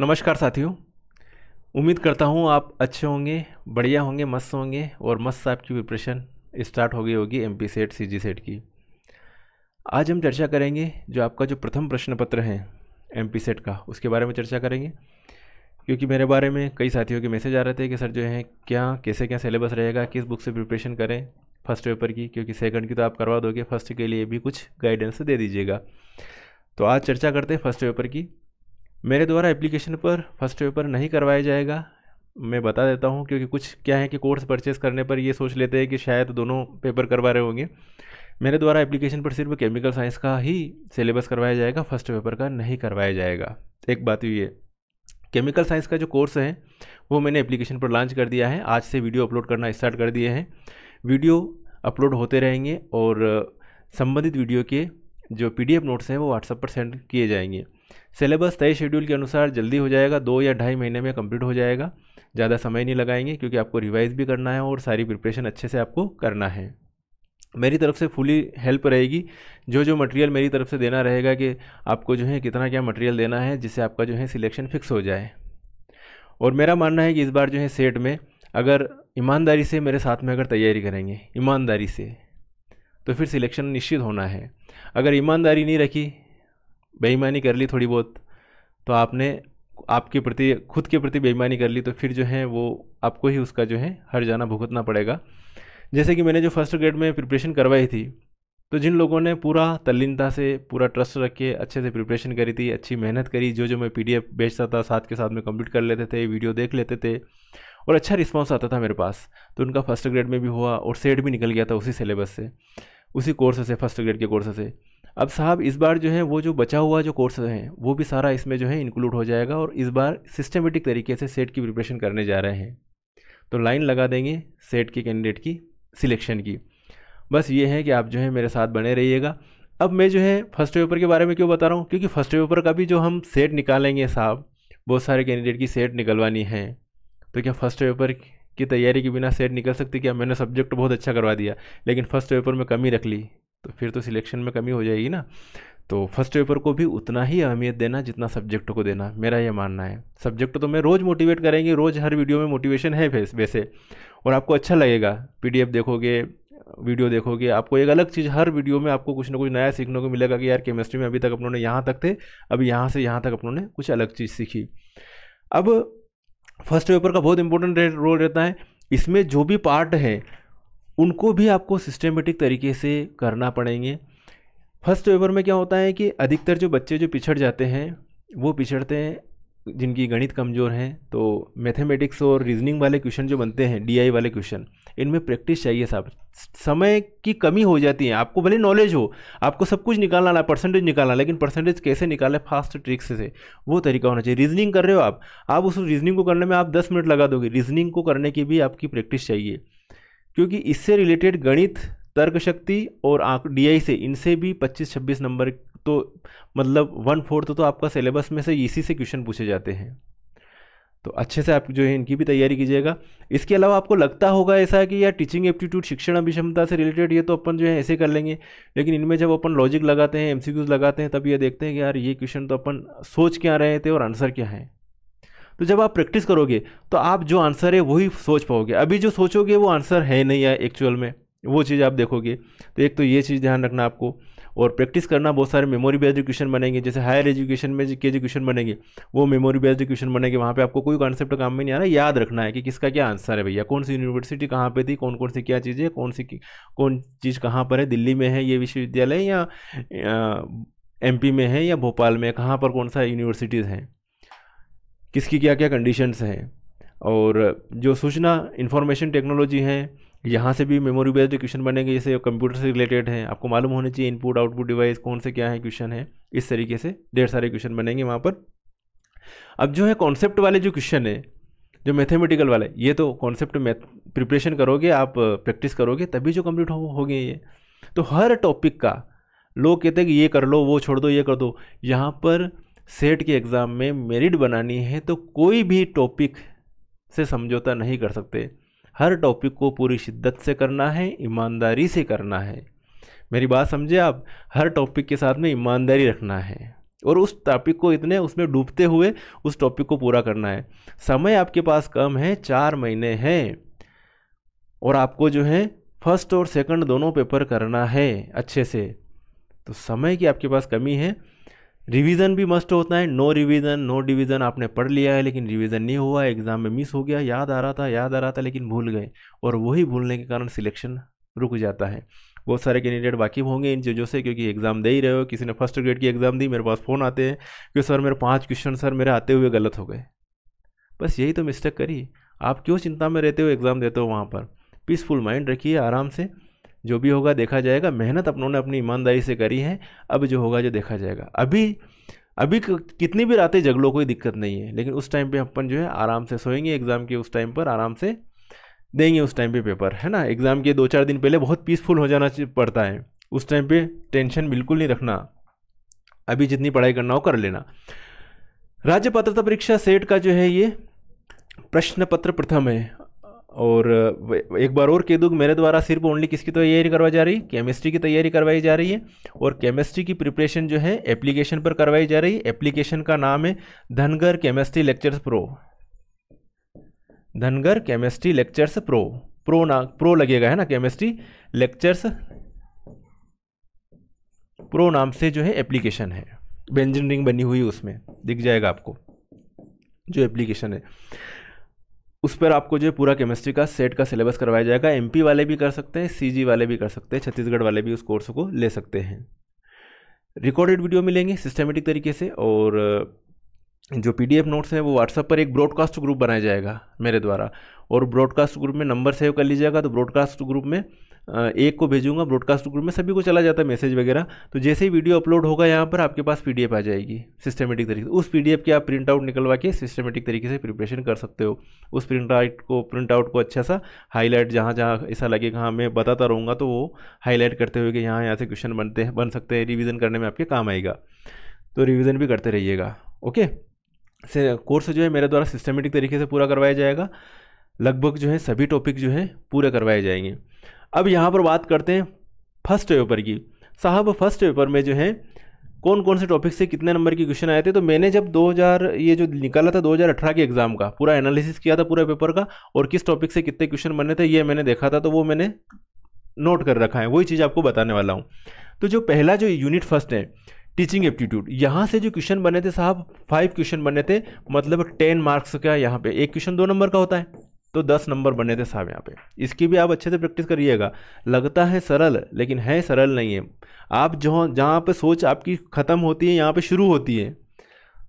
नमस्कार साथियों उम्मीद करता हूँ आप अच्छे होंगे बढ़िया होंगे मस्त होंगे और मस्त साहब की प्रिपरेशन स्टार्ट हो गई होगी M P set C G set की आज हम चर्चा करेंगे जो आपका जो प्रथम प्रश्न पत्र है एम पी सेट का उसके बारे में चर्चा करेंगे क्योंकि मेरे बारे में कई साथियों के मैसेज आ रहे थे कि सर जो है क्या कैसे क्या सिलेबस रहेगा किस बुक से प्रिपरेशन करें फर्स्ट पेपर की क्योंकि सेकंड की तो आप करवा दोगे फर्स्ट के लिए भी कुछ गाइडेंस दे दीजिएगा तो आज चर्चा करते हैं फर्स्ट पेपर की मेरे द्वारा एप्लीकेशन पर फर्स्ट पेपर नहीं करवाया जाएगा मैं बता देता हूँ क्योंकि कुछ क्या है कि कोर्स परचेस करने पर ये सोच लेते हैं कि शायद दोनों पेपर करवा रहे होंगे मेरे द्वारा एप्लीकेशन पर सिर्फ केमिकल साइंस का ही सिलेबस करवाया जाएगा फर्स्ट पेपर का नहीं करवाया जाएगा एक बात ये केमिकल साइंस का जो कोर्स है वो मैंने एप्लीकेशन पर लॉन्च कर दिया है आज से वीडियो अपलोड करना स्टार्ट कर दिए हैं वीडियो अपलोड होते रहेंगे और संबंधित वीडियो के जो पीडीएफ नोट्स हैं वो व्हाट्सएप पर सेंड किए जाएंगे सिलेबस तय शेड्यूल के अनुसार जल्दी हो जाएगा दो या ढाई महीने में कंप्लीट हो जाएगा ज़्यादा समय नहीं लगाएंगे क्योंकि आपको रिवाइज़ भी करना है और सारी प्रिपरेशन अच्छे से आपको करना है मेरी तरफ से फुली हेल्प रहेगी जो जो मटेरियल मेरी तरफ से देना रहेगा कि आपको जो है कितना क्या मटेरियल देना है जिससे आपका जो है सिलेक्शन फिक्स हो जाए और मेरा मानना है कि इस बार जो है सेट में अगर ईमानदारी से मेरे साथ में अगर तैयारी करेंगे ईमानदारी से तो फिर सिलेक्शन निश्चित होना है अगर ईमानदारी नहीं रखी बेईमानी कर ली थोड़ी बहुत तो आपने आपके प्रति खुद के प्रति बेईमानी कर ली तो फिर जो है वो आपको ही उसका जो है हर जाना भुगतना पड़ेगा जैसे कि मैंने जो फर्स्ट ग्रेड में प्रिपरेशन करवाई थी तो जिन लोगों ने पूरा तल्लीनता से पूरा ट्रस्ट रख के अच्छे से प्रिपरेशन करी थी अच्छी मेहनत करी जो जो मैं पी बेचता था साथ के साथ में कंप्लीट कर लेते थे वीडियो देख लेते थे और अच्छा रिस्पॉन्स आता था मेरे पास तो उनका फर्स्ट ग्रेड में भी हुआ और सेट भी निकल गया था उसी सिलेबस से उसी कोर्स से फर्स्ट ग्रेड के कोर्स से अब साहब इस बार जो है वो जो बचा हुआ जो कोर्स है वो भी सारा इसमें जो है इंक्लूड हो जाएगा और इस बार सिस्टमेटिक तरीके से सेट की प्रिपरेशन करने जा रहे हैं तो लाइन लगा देंगे सेट के कैंडिडेट की सिलेक्शन की बस ये है कि आप जो है मेरे साथ बने रहिएगा अब मैं जो है फर्स्ट पेपर के बारे में क्यों बता रहा हूँ क्योंकि फर्स्ट पेपर का भी जो हम सेट निकालेंगे साहब बहुत सारे कैंडिडेट की सेट निकलवानी है तो क्या फर्स्ट पेपर की तैयारी के बिना सेट निकल सकती क्या मैंने सब्जेक्ट बहुत अच्छा करवा दिया लेकिन फर्स्ट पेपर में कमी रख ली तो फिर तो सिलेक्शन में कमी हो जाएगी ना तो फर्स्ट पेपर को भी उतना ही अहमियत देना जितना सब्जेक्ट को देना मेरा ये मानना है सब्जेक्ट तो मैं रोज़ मोटिवेट करेंगे रोज़ हर वीडियो में मोटिवेशन है वैसे और आपको अच्छा लगेगा पी देखोगे वीडियो देखोगे आपको एक अलग चीज़ हर वीडियो में आपको कुछ ना कुछ नया सीखने को मिलेगा कि यार केमिस्ट्री में अभी तक अपनों ने यहाँ तक थे अभी यहाँ से यहाँ तक अपनों ने कुछ अलग चीज़ सीखी अब फर्स्ट पेपर का बहुत इंपॉर्टेंट रोल रहता है इसमें जो भी पार्ट है उनको भी आपको सिस्टमेटिक तरीके से करना पड़ेंगे फर्स्ट पेपर में क्या होता है कि अधिकतर जो बच्चे जो पिछड़ जाते हैं वो पिछड़ते हैं जिनकी गणित कमज़ोर हैं तो मैथमेटिक्स और रीजनिंग वाले क्वेश्चन जो बनते हैं डीआई वाले क्वेश्चन इनमें प्रैक्टिस चाहिए साहब समय की कमी हो जाती है आपको भले नॉलेज हो आपको सब कुछ निकालना है परसेंटेज निकालना लेकिन परसेंटेज कैसे निकाले फास्ट ट्रिक्स से वो तरीका होना चाहिए रीजनिंग कर रहे हो आप आप उस रीजनिंग को करने में आप दस मिनट लगा दोगे रीजनिंग को करने की भी आपकी प्रैक्टिस चाहिए क्योंकि इससे रिलेटेड गणित तर्क शक्ति और डी से इनसे भी 25-26 नंबर तो मतलब वन फोर्थ तो आपका सिलेबस में से इसी से क्वेश्चन पूछे जाते हैं तो अच्छे से आप जो है इनकी भी तैयारी कीजिएगा इसके अलावा आपको लगता होगा ऐसा कि यार टीचिंग एप्टीट्यूड शिक्षण अभिक्षमता से रिलेटेड ये तो अपन जो है ऐसे कर लेंगे लेकिन इनमें जब अपन लॉजिक लगाते हैं एमसीक्यूज लगाते हैं तब ये देखते हैं कि यार ये क्वेश्चन तो अपन सोच क्या रहे थे और आंसर क्या है तो जब आप प्रैक्टिस करोगे तो आप जो आंसर है वही सोच पाओगे अभी जो सोचोगे वो आंसर है नहीं है एक्चुअल में वो चीज़ आप देखोगे तो एक तो ये चीज़ ध्यान रखना आपको और प्रैक्टिस करना बहुत सारे मेमोरी बेस्ड क्वेश्चन बनेंगे जैसे हायर एजुकेशन में के जो क्वेश्चन बनेंगे वो मेमोरी बेस्ड क्वेश्चन बनेंगे वहाँ पे आपको कोई कॉन्सेप्ट काम में नहीं आ रहा याद रखना है कि किसका क्या आंसर है भैया कौन सी यूनिवर्सिटी कहाँ पर थी कौन कौन सी क्या चीज़ें कौन सी कौन चीज़ कहाँ पर है दिल्ली में है ये विश्वविद्यालय या एम में है या भोपाल में है कहाँ पर कौन सा यूनिवर्सिटीज़ हैं इसकी क्या क्या कंडीशंस हैं और जो सूचना इन्फॉर्मेशन टेक्नोलॉजी हैं यहाँ से भी मेमोरी बेस्ड क्वेश्चन बनेंगे जैसे कंप्यूटर से रिलेटेड हैं आपको मालूम होने चाहिए इनपुट आउटपुट डिवाइस कौन से क्या है क्वेश्चन है इस तरीके से ढेर सारे क्वेश्चन बनेंगे वहाँ पर अब जो है कॉन्सेप्ट वाले जो क्वेश्चन है जो मैथमेटिकल वाले ये तो कॉन्सेप्ट मैथ प्रिपरेशन करोगे आप प्रैक्टिस करोगे तभी जो कंप्लीट हो, हो गए ये तो हर टॉपिक का लोग कहते हैं कि ये कर लो वो छोड़ दो ये कर दो यहाँ पर सेट के एग्ज़ाम में मेरिट बनानी है तो कोई भी टॉपिक से समझौता नहीं कर सकते हर टॉपिक को पूरी शिद्दत से करना है ईमानदारी से करना है मेरी बात समझे आप हर टॉपिक के साथ में ईमानदारी रखना है और उस टॉपिक को इतने उसमें डूबते हुए उस टॉपिक को पूरा करना है समय आपके पास कम है चार महीने हैं और आपको जो है फर्स्ट और सेकंड दोनों पेपर करना है अच्छे से तो समय की आपके पास कमी है रिवीजन भी मस्ट होता है नो रिवीजन नो डिवीजन आपने पढ़ लिया है लेकिन रिवीजन नहीं हुआ एग्जाम में मिस हो गया याद आ रहा था याद आ रहा था लेकिन भूल गए और वही भूलने के कारण सिलेक्शन रुक जाता है बहुत सारे कैंडिडेट बाकी होंगे इन चीज़ों से क्योंकि एग्ज़ाम दे ही रहे हो किसी ने फर्स्ट ग्रेड की एग्ज़ाम दी मेरे पास फ़ोन आते हैं कि सर मेरे पाँच क्वेश्चन सर मेरे आते हुए गलत हो गए बस यही तो मिस्टेक करी आप क्यों चिंता में रहते हो एग्ज़ाम देते हो वहाँ पर पीसफुल माइंड रखिए आराम से जो भी होगा देखा जाएगा मेहनत अपनों ने अपनी ईमानदारी से करी है अब जो होगा जो देखा जाएगा अभी अभी कितनी भी रातें जगलों कोई दिक्कत नहीं है लेकिन उस टाइम पे अपन जो है आराम से सोएंगे एग्ज़ाम के उस टाइम पर आराम से देंगे उस टाइम पे पेपर है ना एग्ज़ाम के दो चार दिन पहले बहुत पीसफुल हो जाना पड़ता है उस टाइम पे टेंशन बिल्कुल नहीं रखना अभी जितनी पढ़ाई करना हो कर लेना राज्य पात्रता परीक्षा सेट का जो है ये प्रश्न पत्र प्रथम है और एक बार और कह दूँ मेरे द्वारा सिर्फ ओनली किसकी तैयारी तो करवाई जा रही है केमिस्ट्री की तैयारी करवाई जा रही है और केमिस्ट्री की प्रिपरेशन जो है एप्लीकेशन पर करवाई जा रही है एप्लीकेशन का नाम है Dhangar chemistry lectures pro Dhangar chemistry lectures pro pro ना प्रो लगेगा है ना केमिस्ट्री लेक्चर्स प्रो नाम से जो है एप्लीकेशन है बेंजिन रिंग बनी हुई उसमें दिख जाएगा आपको जो एप्लीकेशन है उस पर आपको जो पूरा केमिस्ट्री का सेट का सिलेबस करवाया जाएगा एमपी वाले भी कर सकते हैं सीजी वाले भी कर सकते हैं छत्तीसगढ़ वाले भी उस कोर्स को ले सकते हैं रिकॉर्डेड वीडियो मिलेंगे सिस्टमेटिक तरीके से और जो पी डी एफ नोट्स हैं वो व्हाट्सअप पर एक ब्रॉडकास्ट ग्रुप बनाया जाएगा मेरे द्वारा और ब्रॉडकास्ट ग्रुप में नंबर सेव कर लीजिएगा तो ब्रॉडकास्ट ग्रुप में एक को भेजूंगा ब्रॉडकास्ट ग्रुप में सभी को चला जाता है मैसेज वगैरह तो जैसे ही वीडियो अपलोड होगा यहाँ पर आपके पास पीडीएफ आ जाएगी सिस्टमेटिक तरीके से उस पीडीएफ की आप प्रिंट आउट निकलवा के सिस्टमेटिक तरीके से प्रिपरेशन कर सकते हो उस प्रिंट आउट को प्रिंट आउट को अच्छा सा हाईलाइट जहाँ जहाँ ऐसा लगेगा हाँ मैं बताता रहूँगा तो वो हाईलाइट करते हुए कि यहाँ यहाँ से क्वेश्चन बनते हैं बन सकते हैं रिविज़न करने में आपके काम आएगा तो रिविज़न भी करते रहिएगा ओके से कोर्स जो है मेरे द्वारा सिस्टमेटिक तरीके से पूरा करवाया जाएगा लगभग जो है सभी टॉपिक जो है पूरे करवाए जाएंगे अब यहाँ पर बात करते हैं फर्स्ट पेपर की साहब फर्स्ट पेपर में जो है कौन कौन से टॉपिक से कितने नंबर के क्वेश्चन आए थे तो मैंने जब 2000 ये जो निकाला था 2018 के एग्ज़ाम का पूरा एनालिसिस किया था पूरे पेपर का और किस टॉपिक से कितने क्वेश्चन बने थे ये मैंने देखा था तो वो मैंने नोट कर रखा है वही चीज़ आपको बताने वाला हूँ तो जो पहला जो यूनिट फर्स्ट है टीचिंग एप्टीट्यूड यहाँ से जो क्वेश्चन बने थे साहब फाइव क्वेश्चन बने थे मतलब टेन मार्क्स का यहाँ पे एक क्वेश्चन दो नंबर का होता है तो दस नंबर बने थे साहब यहाँ पे इसकी भी आप अच्छे से प्रैक्टिस करिएगा लगता है सरल लेकिन है सरल नहीं है आप जो जहाँ पर सोच आपकी ख़त्म होती है यहाँ पर शुरू होती है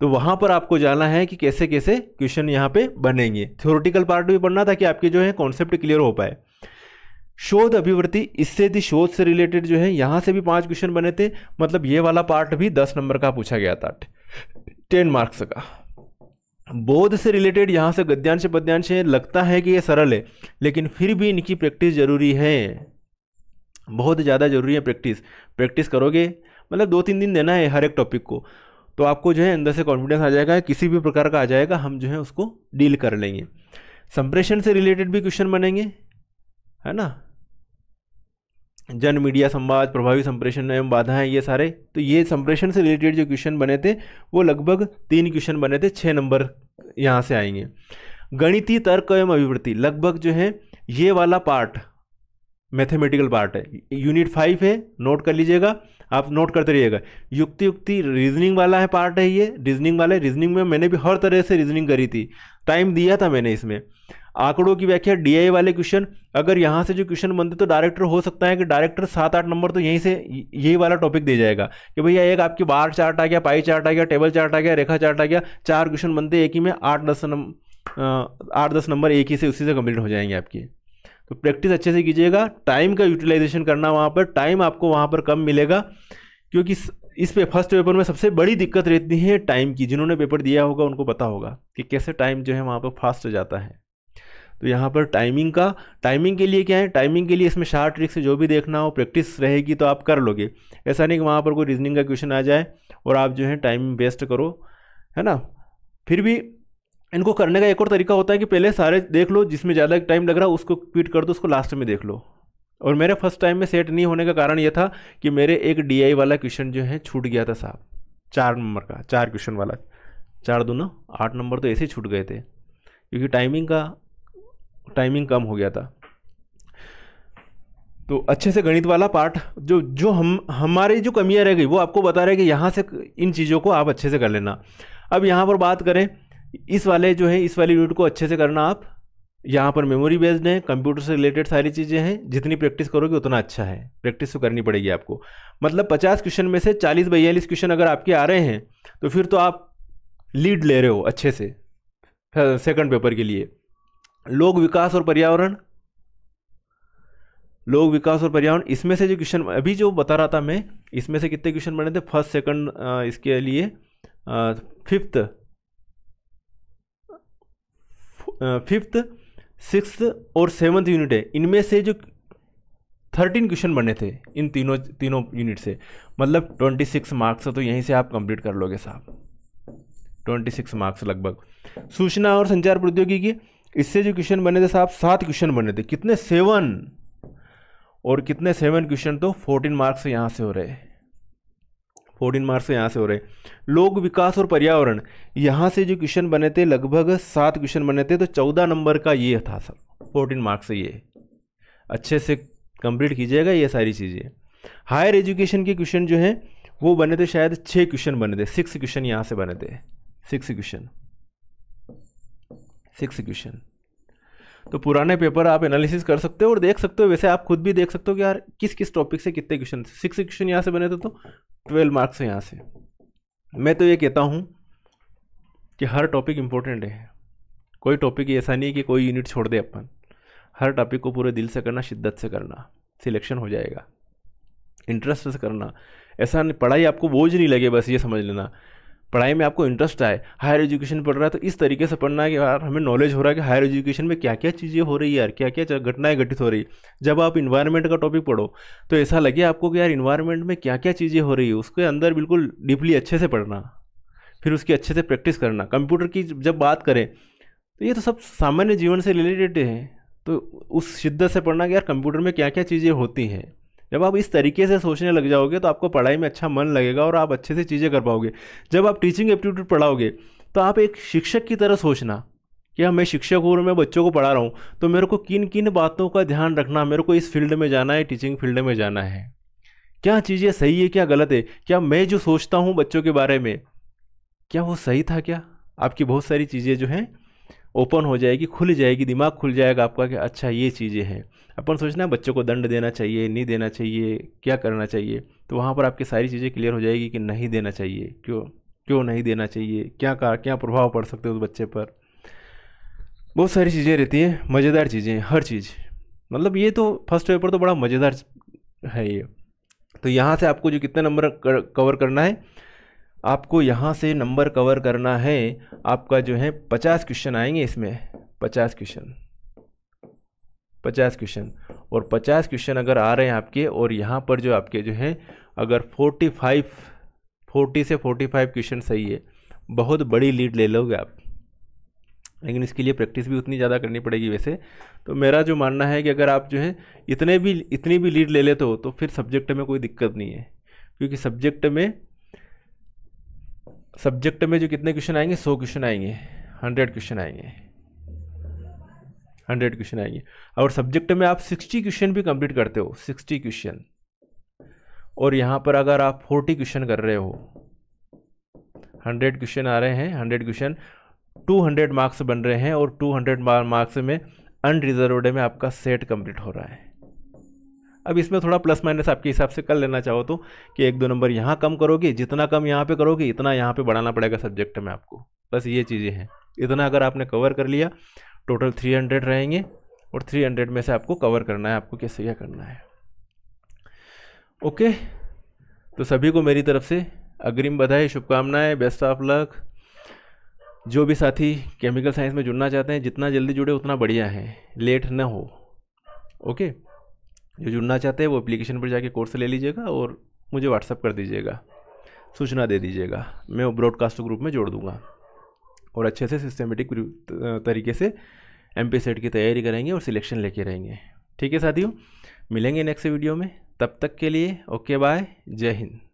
तो वहाँ पर आपको जाना है कि कैसे कैसे क्वेश्चन यहाँ पे बनेंगे थ्योरेटिकल पार्ट भी पढ़ना कि आपके जो है कॉन्सेप्ट क्लियर हो पाए शोध अभिवृत्ति इससे भी शोध से रिलेटेड जो है यहाँ से भी पांच क्वेश्चन बने थे मतलब ये वाला पार्ट भी दस नंबर का पूछा गया था टेन मार्क्स का बोध से रिलेटेड यहाँ से गद्यांश पद्यांश है लगता है कि ये सरल है लेकिन फिर भी इनकी प्रैक्टिस जरूरी है बहुत ज़्यादा जरूरी है प्रैक्टिस प्रैक्टिस करोगे मतलब दो तीन दिन देना है हर एक टॉपिक को तो आपको जो है अंदर से कॉन्फिडेंस आ जाएगा किसी भी प्रकार का आ जाएगा हम जो है उसको डील कर लेंगे संप्रेषण से रिलेटेड भी क्वेश्चन बनेंगे है ना जन मीडिया संवाद प्रभावी संप्रेषण एवं बाधाएं ये सारे तो ये संप्रेषण से रिलेटेड जो क्वेश्चन बने थे वो लगभग तीन क्वेश्चन बने थे छः नंबर यहाँ से आएंगे गणितीय तर्क एवं अभिवृत्ति लगभग जो है ये वाला पार्ट मैथमेटिकल पार्ट है यूनिट फाइव है नोट कर लीजिएगा आप नोट करते रहिएगा युक्ति युक्ति रीजनिंग वाला है पार्ट है ये रीजनिंग वाला है रीजनिंग में मैंने भी हर तरह से रीजनिंग करी थी टाइम दिया था मैंने इसमें आंकड़ों की व्याख्या डीआई वाले क्वेश्चन अगर यहाँ से जो क्वेश्चन बनते तो डायरेक्टर हो सकता है कि डायरेक्टर सात आठ नंबर तो यहीं से यही वाला टॉपिक दे जाएगा कि भैया एक आपके बार चार्ट आ गया पाई चार्ट आ गया टेबल चार्ट आ गया रेखा चार्ट आ गया चार क्वेश्चन बनते एक ही में आठ दस नंबर आठ दस नंबर एक ही से उसी से कंप्लीट हो जाएंगे आपके तो प्रैक्टिस अच्छे से कीजिएगा टाइम का यूटिलाइजेशन करना वहाँ पर टाइम आपको वहाँ पर कम मिलेगा क्योंकि इस पे फर्स्ट पेपर में सबसे बड़ी दिक्कत रहती है टाइम की जिन्होंने पेपर दिया होगा उनको पता होगा कि कैसे टाइम जो है वहाँ पर फास्ट जाता है तो यहाँ पर टाइमिंग का टाइमिंग के लिए क्या है टाइमिंग के लिए इसमें शार्ट ट्रिक से जो भी देखना हो प्रैक्टिस रहेगी तो आप कर लोगे ऐसा नहीं कि वहाँ पर कोई रीजनिंग का क्वेश्चन आ जाए और आप जो है टाइम वेस्ट करो है ना फिर भी इनको करने का एक और तरीका होता है कि पहले सारे देख लो जिसमें ज़्यादा टाइम लग रहा है उसको क्विट कर दो उसको लास्ट में देख लो और मेरे फर्स्ट टाइम में सेट नहीं होने का कारण यह था कि मेरे एक डी वाला क्वेश्चन जो है छूट गया था साहब चार नंबर का चार क्वेश्चन वाला चार दोनों आठ नंबर तो ऐसे ही छूट गए थे क्योंकि टाइमिंग का टाइमिंग कम हो गया था तो अच्छे से गणित वाला पार्ट जो जो हम हमारी जो कमियां रह गई वो आपको बता रहे कि यहाँ से इन चीज़ों को आप अच्छे से कर लेना अब यहाँ पर बात करें इस वाले जो है इस वाली यूनिट को अच्छे से करना आप यहाँ पर मेमोरी बेस्ड है कंप्यूटर से रिलेटेड सारी चीज़ें हैं जितनी प्रैक्टिस करोगे उतना अच्छा है प्रैक्टिस तो करनी पड़ेगी आपको मतलब पचास क्वेश्चन में से चालीस बयालीस क्वेश्चन अगर आपके आ रहे हैं तो फिर तो आप लीड ले रहे हो अच्छे से सेकंड पेपर के लिए लोक विकास और पर्यावरण लोक विकास और पर्यावरण इसमें से जो क्वेश्चन अभी जो बता रहा था मैं इसमें से कितने क्वेश्चन बने थे फर्स्ट सेकंड इसके लिए फिफ्थ फिफ्थ सिक्स और सेवन्थ यूनिट है इनमें से जो थर्टीन क्वेश्चन बने थे इन तीनों तीनों यूनिट से मतलब ट्वेंटी सिक्स मार्क्स तो यहीं से आप कंप्लीट कर लोगे साहब ट्वेंटी सिक्स मार्क्स लगभग सूचना और संचार प्रौद्योगिकी इससे जो क्वेश्चन बने थे साहब सात क्वेश्चन बने थे कितने सेवन और कितने सेवन क्वेश्चन तो फोर्टीन मार्क्स यहाँ से हो रहे फोर्टीन मार्क्स यहाँ से हो रहे लोक विकास और पर्यावरण यहाँ से जो क्वेश्चन बने थे लगभग सात क्वेश्चन बने थे तो चौदह नंबर का ये था सर फोर्टीन मार्क्स ये अच्छे से कंप्लीट कीजिएगा ये सारी चीज़ें हायर एजुकेशन के क्वेश्चन जो हैं वो बने थे शायद छः क्वेश्चन बने थे सिक्स क्वेश्चन यहाँ से बने थे सिक्स क्वेश्चन सिक्स क्वेश्चन तो पुराने पेपर आप एनालिसिस कर सकते हो और देख सकते हो वैसे आप खुद भी देख सकते हो कि यार किस किस टॉपिक से कितने क्वेश्चन सिक्स क्वेश्चन यहाँ से बने थे तो ट्वेल्व मार्क्स हैं यहाँ से मैं तो ये कहता हूँ कि हर टॉपिक इंपॉर्टेंट है कोई टॉपिक ऐसा नहीं है कि कोई यूनिट छोड़ दे अपन हर टॉपिक को पूरे दिल से करना शिद्दत से करना सिलेक्शन हो जाएगा इंटरेस्ट से करना ऐसा पढ़ाई आपको बोझ नहीं लगे बस ये समझ लेना पढ़ाई में आपको इंटरेस्ट आए हायर एजुकेशन पढ़ रहा है तो इस तरीके से पढ़ना है कि यार हमें नॉलेज हो रहा है कि हायर एजुकेशन में क्या क्या चीज़ें हो रही है यार क्या क्या घटनाएं घटित हो रही जब आप इन्वायरमेंट का टॉपिक पढ़ो तो ऐसा लगे आपको कि यार इन्वायरमेंट में क्या क्या चीज़ें हो रही है उसके अंदर बिल्कुल डीपली अच्छे से पढ़ना फिर उसकी अच्छे से प्रैक्टिस करना कंप्यूटर की जब बात करें तो ये तो सब सामान्य जीवन से रिलेटेड है तो उस शिद्दत से पढ़ना कि यार कंप्यूटर में क्या क्या चीज़ें होती हैं जब आप इस तरीके से सोचने लग जाओगे तो आपको पढ़ाई में अच्छा मन लगेगा और आप अच्छे से चीज़ें कर पाओगे जब आप टीचिंग एप्टीट्यूड पढ़ाओगे तो आप एक शिक्षक की तरह सोचना कि हाँ, मैं शिक्षक हूँ और मैं बच्चों को पढ़ा रहा हूँ तो मेरे को किन किन बातों का ध्यान रखना मेरे को इस फील्ड में जाना है टीचिंग फील्ड में जाना है क्या चीज़ें सही है क्या गलत है क्या मैं जो सोचता हूँ बच्चों के बारे में क्या वो सही था क्या आपकी बहुत सारी चीज़ें जो हैं ओपन हो जाएगी खुल जाएगी दिमाग खुल जाएगा आपका कि अच्छा ये चीज़ें हैं अपन सोचना है बच्चों को दंड देना चाहिए नहीं देना चाहिए क्या करना चाहिए तो वहाँ पर आपकी सारी चीज़ें क्लियर हो जाएगी कि नहीं देना चाहिए क्यों क्यों नहीं देना चाहिए क्या का क्या प्रभाव पड़ सकते उस बच्चे पर बहुत सारी चीज़ें रहती हैं मज़ेदार चीज़ें हर चीज़ मतलब ये तो फर्स्ट पेपर तो बड़ा मज़ेदार है ये तो यहाँ से आपको जो कितना नंबर कवर करना है आपको यहाँ से नंबर कवर करना है आपका जो है पचास क्वेश्चन आएंगे इसमें पचास क्वेश्चन पचास क्वेश्चन और पचास क्वेश्चन अगर आ रहे हैं आपके और यहाँ पर जो आपके जो हैं अगर फोर्टी फाइव फोर्टी से फोर्टी फाइव क्वेश्चन सही है बहुत बड़ी लीड ले लोगे आप लेकिन इसके लिए प्रैक्टिस भी उतनी ज़्यादा करनी पड़ेगी वैसे तो मेरा जो मानना है कि अगर आप जो है इतने भी इतनी भी लीड ले लेते हो तो फिर सब्जेक्ट में कोई दिक्कत नहीं है क्योंकि सब्जेक्ट में सब्जेक्ट में जो कितने क्वेश्चन आएंगे सौ क्वेश्चन आएंगे हंड्रेड क्वेश्चन आएंगे हंड्रेड क्वेश्चन आएंगे और सब्जेक्ट में आप सिक्सटी क्वेश्चन भी कंप्लीट करते हो सिक्सटी क्वेश्चन और यहाँ पर अगर आप फोर्टी क्वेश्चन कर रहे हो हंड्रेड क्वेश्चन आ रहे हैं hundred question two hundred marks बन रहे हैं और टू हंड्रेड मार्क्स में अनरिजर्वड में आपका सेट कंप्लीट हो रहा है अब इसमें थोड़ा प्लस माइनस आपके हिसाब से कर लेना चाहो तो कि एक दो नंबर यहाँ कम करोगे जितना कम यहाँ पे करोगे इतना यहाँ पे बढ़ाना पड़ेगा सब्जेक्ट में आपको बस ये चीज़ें हैं इतना अगर आपने कवर कर लिया टोटल थ्री हंड्रेड रहेंगे और थ्री हंड्रेड में से आपको कवर करना है आपको कैसे क्या करना है ओके तो सभी को मेरी तरफ से अग्रिम बधाई शुभकामनाएं बेस्ट ऑफ लक जो भी साथी केमिकल साइंस में जुड़ना चाहते हैं जितना जल्दी जुड़े उतना बढ़िया है लेट ना हो ओके जो जुड़ना चाहते हैं वो एप्लीकेशन पर जाके कोर्स ले लीजिएगा और मुझे व्हाट्सअप कर दीजिएगा सूचना दे दीजिएगा मैं वो ब्रॉडकास्ट ग्रुप में जोड़ दूँगा और अच्छे से सिस्टमेटिक तरीके से एम पी सेट की तैयारी करेंगे और सिलेक्शन लेके रहेंगे ठीक है साथियों मिलेंगे नेक्स्ट वीडियो में तब तक के लिए ओके बाय जय हिंद